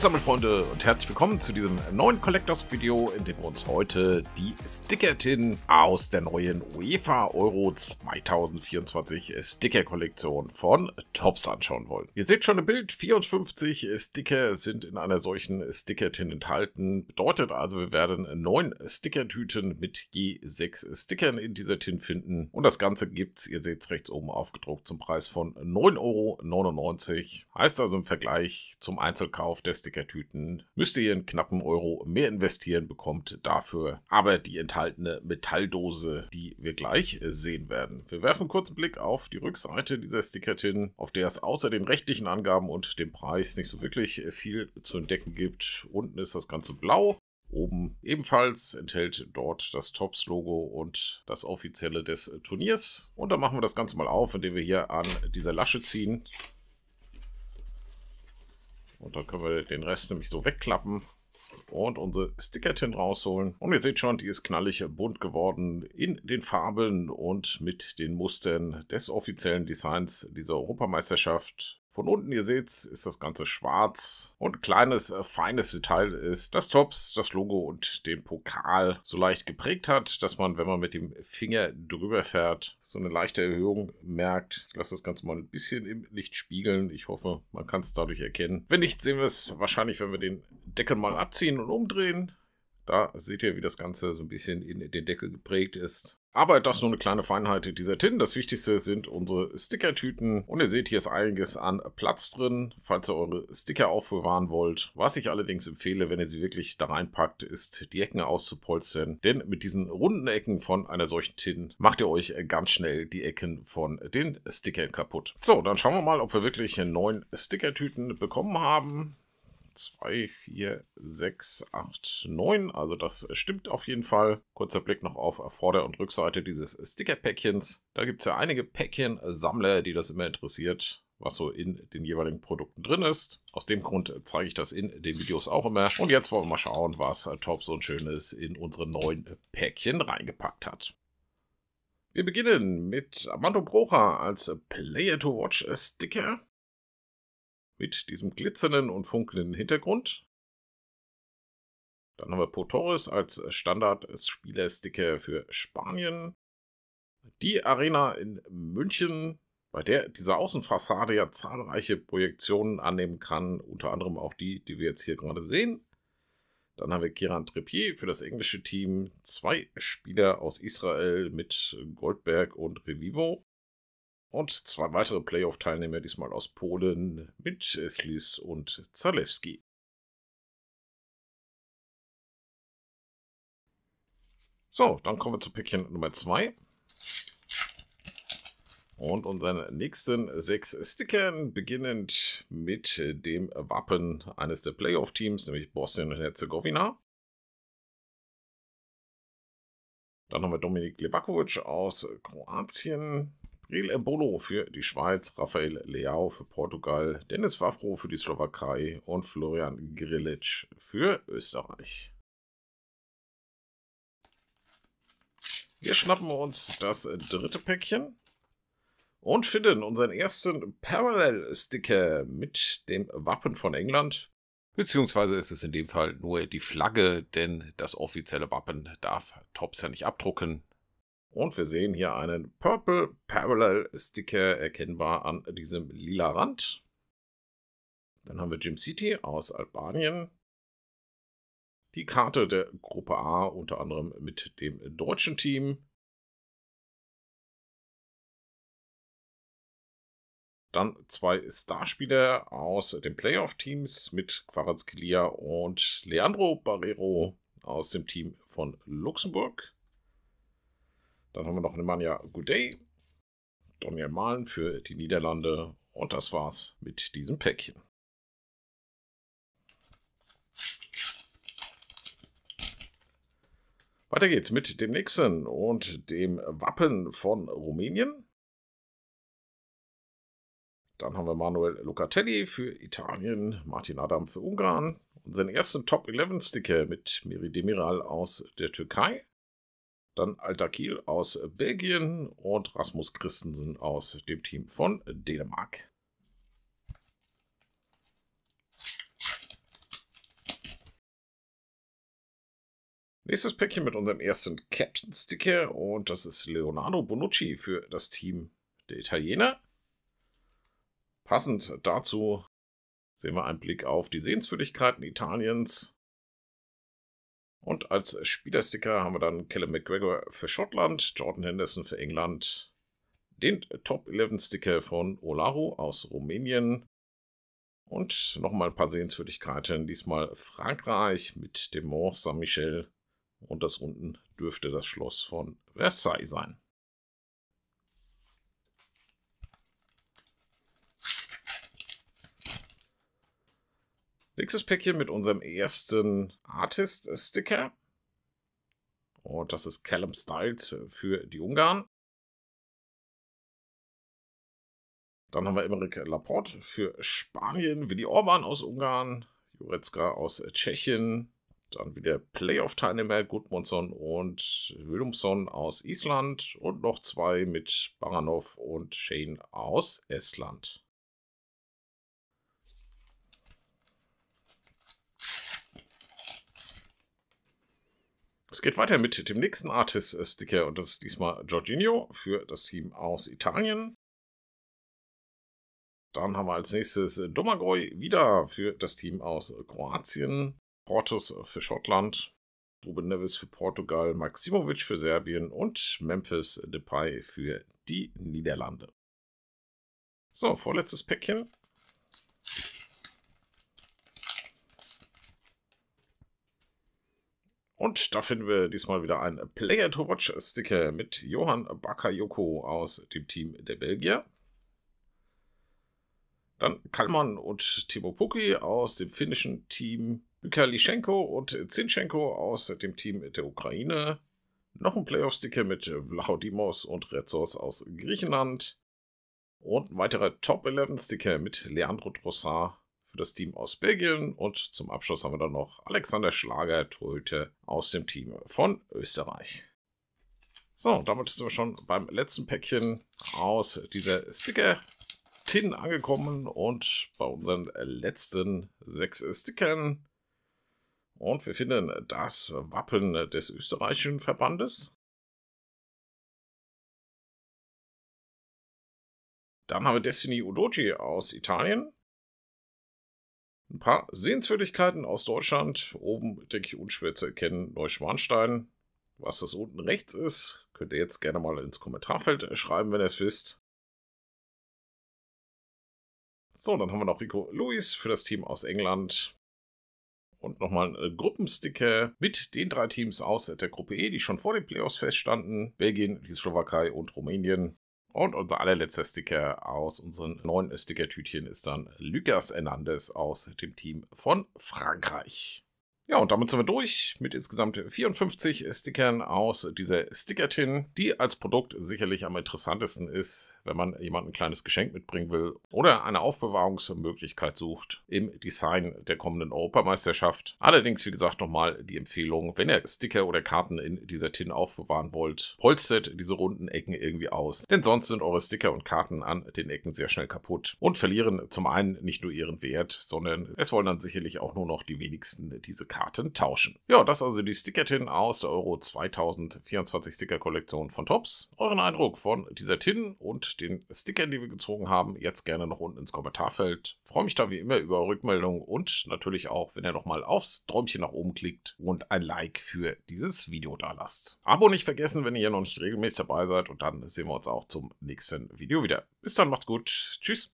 Sammelfreunde und herzlich willkommen zu diesem neuen Collectors Video, in dem wir uns heute die Stickertin aus der neuen UEFA Euro 2024 Sticker Kollektion von Tops anschauen wollen. Ihr seht schon im Bild, 54 Sticker sind in einer solchen Stickertin enthalten. Bedeutet also, wir werden neun Stickertüten mit je sechs Stickern in dieser Tin finden. Und das Ganze gibt es, ihr seht es rechts oben aufgedruckt, zum Preis von 9,99 Euro. Heißt also im Vergleich zum Einzelkauf des Plastikstücke-Stickertüten müsst ihr einen knappen Euro mehr investieren, bekommt dafür aber die enthaltene Metalldose, die wir gleich sehen werden. Wir werfen kurz einen Blick auf die Rückseite dieser Stickertin, auf der es außer den rechtlichen Angaben und dem Preis nicht so wirklich viel zu entdecken gibt. Unten ist das Ganze blau, oben ebenfalls, enthält dort das Tops-Logo und das offizielle des Turniers. Und dann machen wir das Ganze mal auf, indem wir hier an dieser Lasche ziehen. Und dann können wir den Rest nämlich so wegklappen und unsere Stickertin rausholen. Und ihr seht schon, die ist knallig bunt geworden in den Farben und mit den Mustern des offiziellen Designs dieser Europameisterschaft. Von unten, ihr seht, ist das Ganze schwarz und kleines, äh, feines Detail ist, dass Tops das Logo und den Pokal so leicht geprägt hat, dass man, wenn man mit dem Finger drüber fährt, so eine leichte Erhöhung merkt. Ich lasse das Ganze mal ein bisschen im Licht spiegeln. Ich hoffe, man kann es dadurch erkennen. Wenn nicht, sehen wir es wahrscheinlich, wenn wir den Deckel mal abziehen und umdrehen. Da seht ihr, wie das Ganze so ein bisschen in den Deckel geprägt ist. Aber das ist nur eine kleine Feinheit dieser Titten. Das Wichtigste sind unsere Stickertüten. Und ihr seht, hier ist einiges an Platz drin, falls ihr eure Sticker aufbewahren wollt. Was ich allerdings empfehle, wenn ihr sie wirklich da reinpackt, ist die Ecken auszupolstern. Denn mit diesen runden Ecken von einer solchen Tin macht ihr euch ganz schnell die Ecken von den Stickern kaputt. So, dann schauen wir mal, ob wir wirklich neun Stickertüten bekommen haben. 2, 4, 6, 8, 9. Also das äh, stimmt auf jeden Fall. Kurzer Blick noch auf äh, Vorder- und Rückseite dieses äh, Sticker-Päckchens. Da gibt es ja einige Päckchen-Sammler, die das immer interessiert was so in den jeweiligen Produkten drin ist. Aus dem Grund zeige ich das in den Videos auch immer. Und jetzt wollen wir mal schauen, was Top so ein schönes in unsere neuen Päckchen reingepackt hat. Wir beginnen mit Amando Brocha als Player to Watch Sticker mit diesem glitzernden und funkelnden Hintergrund. Dann haben wir Potores als Standard-Spieler-Sticker für Spanien. Die Arena in München, bei der diese Außenfassade ja zahlreiche Projektionen annehmen kann, unter anderem auch die, die wir jetzt hier gerade sehen. Dann haben wir Kiran Trippier für das englische Team, zwei Spieler aus Israel mit Goldberg und Revivo und zwei weitere Playoff-Teilnehmer, diesmal aus Polen, mit Slis und Zalewski. So, dann kommen wir zu Päckchen Nummer 2. Und unseren nächsten sechs Stickern, beginnend mit dem Wappen eines der Playoff-Teams, nämlich Bosnien und Herzegowina. Dann haben wir Dominik Levakovic aus Kroatien, Riel Embolo für die Schweiz, Rafael Leao für Portugal, Dennis Wafro für die Slowakei und Florian Grillitsch für Österreich. Hier schnappen wir uns das dritte Päckchen und finden unseren ersten Parallel-Sticker mit dem Wappen von England. Beziehungsweise ist es in dem Fall nur die Flagge, denn das offizielle Wappen darf Tops ja nicht abdrucken. Und wir sehen hier einen Purple Parallel Sticker erkennbar an diesem lila Rand. Dann haben wir Jim City aus Albanien. Die Karte der Gruppe A unter anderem mit dem deutschen Team. Dann zwei Starspieler aus den Playoff-Teams mit Kilia und Leandro Barrero aus dem Team von Luxemburg. Dann haben wir noch eine Manja Goudet, Daniel Malen für die Niederlande und das war's mit diesem Päckchen. Weiter geht's mit dem nächsten und dem Wappen von Rumänien. Dann haben wir Manuel Locatelli für Italien, Martin Adam für Ungarn, unseren ersten Top 11 Sticker mit Miri Demiral aus der Türkei. Dann Alter Kiel aus Belgien und Rasmus Christensen aus dem Team von Dänemark. Nächstes Päckchen mit unserem ersten Captain Sticker und das ist Leonardo Bonucci für das Team der Italiener. Passend dazu sehen wir einen Blick auf die Sehenswürdigkeiten Italiens und als Spielersticker haben wir dann Callum McGregor für Schottland, Jordan Henderson für England, den Top 11 Sticker von Olaru aus Rumänien und nochmal ein paar Sehenswürdigkeiten. Diesmal Frankreich mit dem Mont Saint-Michel und das unten dürfte das Schloss von Versailles sein. Nächstes Päckchen mit unserem ersten Artist-Sticker. Und oh, das ist Callum Styles für die Ungarn. Dann haben wir Emmerich Laporte für Spanien, Willi Orban aus Ungarn, Jurecka aus Tschechien, dann wieder Playoff-Teilnehmer Gudmundsson und Willumsson aus Island und noch zwei mit Baranov und Shane aus Estland. Es geht weiter mit dem nächsten Artist-Sticker äh, und das ist diesmal Giorginio für das Team aus Italien. Dann haben wir als nächstes äh, Domagoj wieder für das Team aus Kroatien, Portus für Schottland, Ruben Nevis für Portugal, Maximovic für Serbien und Memphis Depay für die Niederlande. So, vorletztes Päckchen Und da finden wir diesmal wieder einen Player to Watch Sticker mit Johann Bakayoko aus dem Team der Belgier. Dann Kalman und Timo Puki aus dem finnischen Team Kalischenko und Zinschenko aus dem Team der Ukraine. Noch ein Playoff-Sticker mit Vlachodimos und Retzos aus Griechenland. Und ein weiterer Top 11-Sticker mit Leandro Trossard für das Team aus Belgien. Und zum Abschluss haben wir dann noch Alexander Schlager, Torhüter aus dem Team von Österreich. So, damit sind wir schon beim letzten Päckchen aus dieser Sticker-Tin angekommen und bei unseren letzten sechs Stickern. Und wir finden das Wappen des österreichischen Verbandes. Dann haben wir Destiny Udochi aus Italien ein paar Sehenswürdigkeiten aus Deutschland. Oben, denke ich, unschwer zu erkennen, Neuschwanstein. Was das unten rechts ist, könnt ihr jetzt gerne mal ins Kommentarfeld äh, schreiben, wenn ihr es wisst. So, dann haben wir noch Rico Lewis für das Team aus England. Und nochmal ein äh, Gruppensticker mit den drei Teams aus der Gruppe E, die schon vor den Playoffs feststanden. Belgien, die Slowakei und Rumänien. Und unser allerletzter Sticker aus unseren neuen Stickertütchen ist dann Lucas Hernandez aus dem Team von Frankreich. Ja, und damit sind wir durch mit insgesamt 54 Stickern aus dieser Sticker-Tin, die als Produkt sicherlich am interessantesten ist, wenn man jemand ein kleines Geschenk mitbringen will oder eine Aufbewahrungsmöglichkeit sucht im Design der kommenden Europameisterschaft. Allerdings, wie gesagt, nochmal die Empfehlung, wenn ihr Sticker oder Karten in dieser Tin aufbewahren wollt, polstert diese runden Ecken irgendwie aus, denn sonst sind eure Sticker und Karten an den Ecken sehr schnell kaputt und verlieren zum einen nicht nur ihren Wert, sondern es wollen dann sicherlich auch nur noch die wenigsten diese Karten Karten tauschen. Ja, das also die Sticker-Tin aus der Euro 2024 Sticker-Kollektion von Tops. Euren Eindruck von dieser Tin und den Stickern, die wir gezogen haben, jetzt gerne noch unten ins Kommentarfeld. freue mich da wie immer über Rückmeldungen und natürlich auch, wenn ihr nochmal aufs Träumchen nach oben klickt und ein Like für dieses Video da lasst. Abo nicht vergessen, wenn ihr noch nicht regelmäßig dabei seid und dann sehen wir uns auch zum nächsten Video wieder. Bis dann, macht's gut. Tschüss.